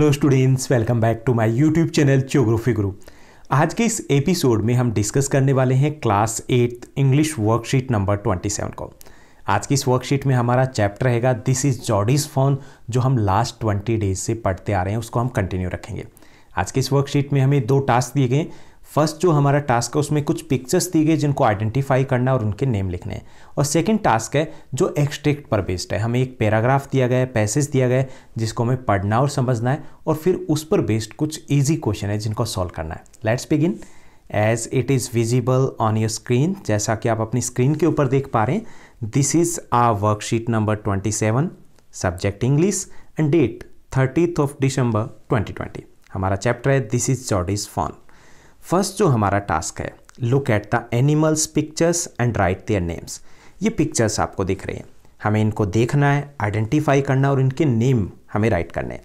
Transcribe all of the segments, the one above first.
Hello students welcome back to my YouTube channel geography Guru आज के इस एपिसोड में हम डिस्कस करने वाले हैं class eight English worksheet number 27 को आज की इस वर्कशीट में हमारा चैप्टर रहेगा दिस इज जॉडिस फोन जो हम लास्ट 20 डेज से पढ़ते आ रहे हैं उसको हम कंटिन्यू रखेंगे आज की इस वर्कशीट में हमें दो टास्क दिए गए फर्स्ट जो हमारा टास्क है उसमें कुछ पिक्चर्स दी गई जिनको आइडेंटिफाई करना और उनके नेम लिखने हैं और सेकंड टास्क है जो एक्सट्रैक्ट पर बेस्ड है हमें एक पैराग्राफ दिया गया है पैसेज दिया गया है जिसको हमें पढ़ना और समझना है और फिर उस पर बेस्ड कुछ ईजी क्वेश्चन है जिनको सॉल्व करना है let's begin as it is visible on your screen जैसा कि आप अपनी स्क्रीन के ऊपर देख पा रहे हैं this is a worksheet number twenty seven subject English and date thirtieth of December twenty twenty हमारा चैप्टर है this is Jody's fawn first जो हमारा टास्क है look at the animals pictures and write their names ये pictures आपको दिख रही हैं हमें इनको देखना है आइडेंटिफाई करना है और इनके नेम हमें राइट करने हैं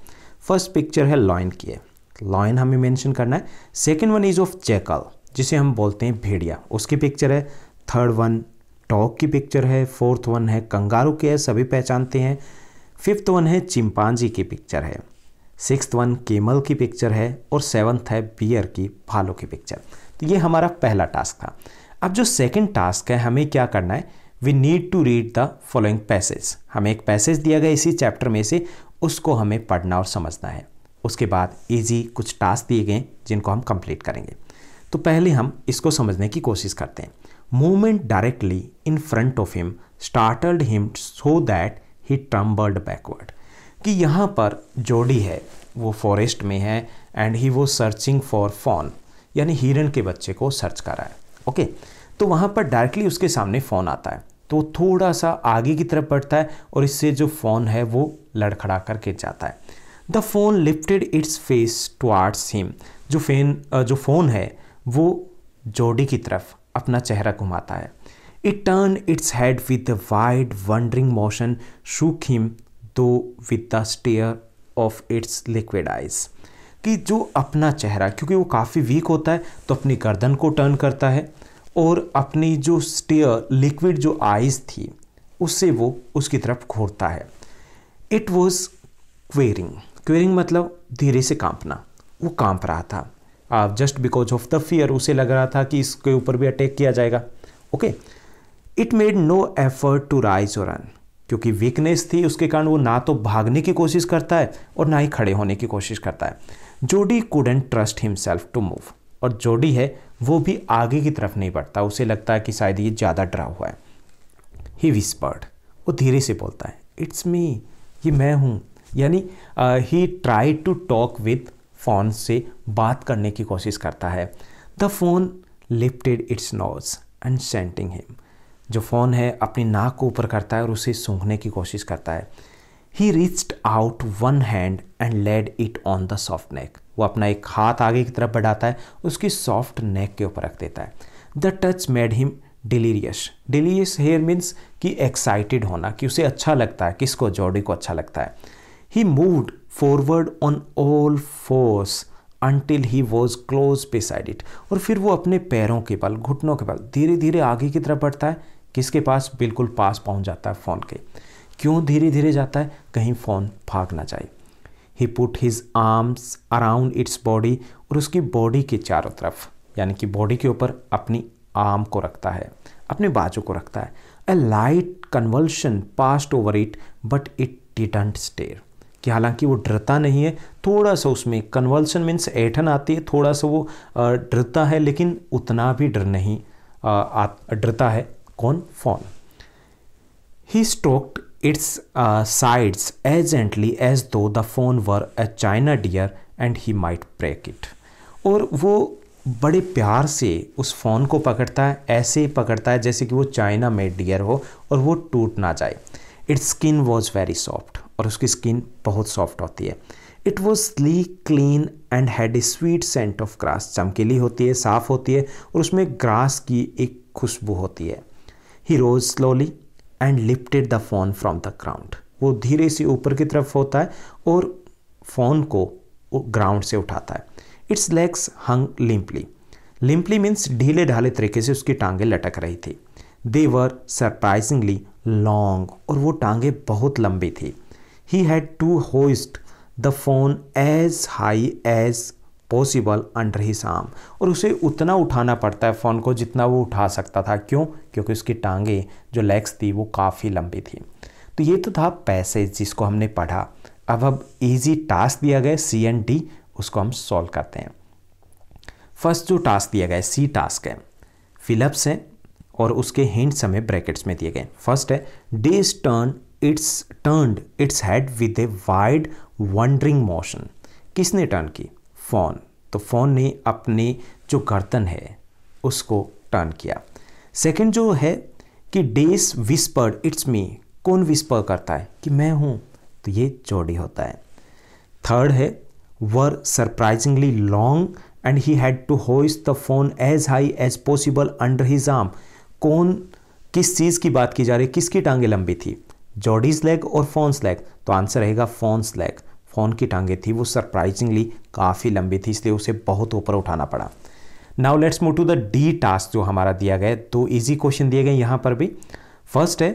फर्स्ट पिक्चर है लॉयन की है लॉयन हमें मेंशन करना है second one is of jackal जिसे हम बोलते हैं भेड़िया उसकी पिक्चर है थर्ड वन टॉक की पिक्चर है फोर्थ वन है कंगारू के है सभी पहचानते हैं फिफ्थ वन है चिंपांजी की पिक्चर है सिक्स वन केमल की पिक्चर है और सेवन्थ है बियर की भालों की पिक्चर तो ये हमारा पहला टास्क था अब जो सेकेंड टास्क है हमें क्या करना है we need to read the following passage हमें एक पैसेज दिया गया इसी चैप्टर में से उसको हमें पढ़ना और समझना है उसके बाद इजी कुछ टास्क दिए गए जिनको हम कंप्लीट करेंगे तो पहले हम इसको समझने की कोशिश करते हैं movement directly in front of him startled him so that he trembled backward कि यहाँ पर जोडी है वो फॉरेस्ट में है एंड ही वो सर्चिंग फॉर फोन यानी हिरन के बच्चे को सर्च कर रहा है ओके तो वहाँ पर डायरेक्टली उसके सामने फ़ोन आता है तो थोड़ा सा आगे की तरफ बढ़ता है और इससे जो फ़ोन है वो लड़खड़ा कर जाता है the fawn lifted its face towards him जो फेन जो फ़ोन है वो जोडी की तरफ अपना चेहरा घुमाता है it turn its head with wide wondering motion shook him though with the stare of its liquid eyes कि जो अपना चेहरा क्योंकि वो काफ़ी वीक होता है तो अपनी गर्दन को टर्न करता है और अपनी जो स्टेयर लिक्विड जो आइज थी उससे वो उसकी तरफ घोरता है इट वॉज क्वेरिंग क्वेरिंग मतलब धीरे से कांपना वो कांप रहा था आप just because of the fear उसे लग रहा था कि इसके ऊपर भी अटैक किया जाएगा okay it made no effort to rise और रन क्योंकि वीकनेस थी उसके कारण वो ना तो भागने की कोशिश करता है और ना ही खड़े होने की कोशिश करता है Jody couldn't trust himself to move और जोडी है वो भी आगे की तरफ नहीं बढ़ता उसे लगता है कि शायद ये ज़्यादा डरा हुआ है ही विस्पर्ड वो धीरे से बोलता है इट्स मी ये मैं हूँ यानी he try to talk with fawn से बात करने की कोशिश करता है the fawn lifted its nose and scenting him जो फ़ोन है अपनी नाक को ऊपर करता है और उसे सूंघने की कोशिश करता है he reached out one hand and laid it on the soft neck वो अपना एक हाथ आगे की तरफ बढ़ाता है उसकी सॉफ्ट नेक के ऊपर रख देता है the touch made him delirious delirious here means कि एक्साइटेड होना कि उसे अच्छा लगता है किसको जॉडी को अच्छा लगता है he moved forward on all fours until he was close beside it और फिर वो अपने पैरों के बल घुटनों के बल धीरे धीरे आगे की तरफ बढ़ता है किसके पास बिल्कुल पास पहुंच जाता है फ़ोन के क्यों धीरे धीरे जाता है कहीं फ़ोन भाग ना जाए he put his arms around its body और उसकी बॉडी के चारों तरफ यानी कि बॉडी के ऊपर अपनी आर्म को रखता है अपने बाजू को रखता है a light convulsion passed over it but it didn't stir कि हालांकि वो डरता नहीं है थोड़ा सा उसमें कन्वल्शन मीन्स ऐठन आती है थोड़ा सा वो डरता है लेकिन उतना भी डर नहीं डरता है कौन formed. He stroked its sides gently as though the fawn were a china deer and he might break it और वो बड़े प्यार से उस फ़ोन को पकड़ता है ऐसे ही पकड़ता है जैसे कि वो चाइना मेड डियर हो और वो टूट ना जाए its skin was very soft और उसकी स्किन बहुत सॉफ्ट होती है it was sleek clean and had a sweet scent of grass चमकीली होती है साफ़ होती है और उसमें ग्रास की एक खुशबू होती है he rose slowly and lifted the fawn from the ground वो धीरे से ऊपर की तरफ होता है और फोन को ग्राउंड से उठाता है its legs hung limply limply means ढीले ढाले तरीके से उसकी टांगें लटक रही थी दे वर सरप्राइजिंगली लॉन्ग और वो टांगे बहुत लंबी थी he had to hoist the fawn as high as possible under his arm और उसे उतना उठाना पड़ता है फ़ोन को जितना वो उठा सकता था क्यों क्योंकि उसकी टांगें जो लेग्स थी वो काफ़ी लंबी थी तो ये तो था पैसेज जिसको हमने पढ़ा अब अब ईजी टास्क दिया गया सी एन डी उसको हम सॉल्व करते हैं फर्स्ट जो टास्क दिया गया सी टास्क है फिलअप्स है और उसके हिंट्स हमें ब्रैकेट्स में दिए गए फर्स्ट है डेज turn its turn its head with a wide wondering motion किसने टर्न की फ़ोन तो फ़ोन ने अपने जो गर्दन है उसको टर्न किया सेकंड जो है कि डेस विस्पर्ड इट्स मी कौन विस्पर करता है कि मैं हूँ तो ये जोड़ी होता है थर्ड है were surprisingly long and he had to hoist the fawn as high as possible under his arm कौन किस चीज़ की बात की जा रही है किसकी टांगे लंबी थी जॉडीज लेग और फोन्स लेग तो आंसर रहेगा फोन्स लेग फ़ोन की टांगे थी वो सरप्राइजिंगली काफ़ी लंबी थी इसलिए उसे बहुत ऊपर उठाना पड़ा now let's move to the D task जो हमारा दिया गया दो इजी क्वेश्चन दिए गए यहाँ पर भी फर्स्ट है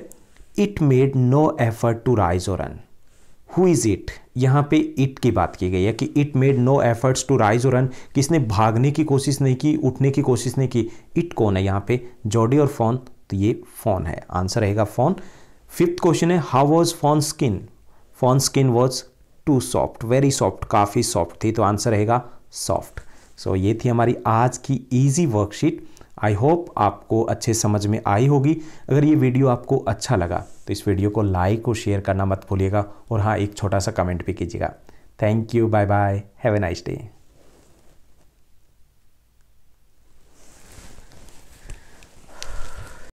it made no effort to rise और रन हु इज़ इट यहाँ पे इट की बात की गई है कि it made no efforts to rise और रन किसने भागने की कोशिश नहीं की उठने की कोशिश नहीं की इट कौन है यहाँ पे जॉडी और फोन तो ये फोन है आंसर रहेगा फोन फिफ्थ क्वेश्चन है how was fawn skin fawn skin was too soft very soft काफ़ी सॉफ्ट थी तो आंसर रहेगा सॉफ्ट सो ये थी हमारी आज की ईजी वर्कशीट आई होप आपको अच्छे समझ में आई होगी अगर ये वीडियो आपको अच्छा लगा तो इस वीडियो को लाइक और शेयर करना मत भूलिएगा और हाँ एक छोटा सा कमेंट भी कीजिएगा thank you bye bye have a nice day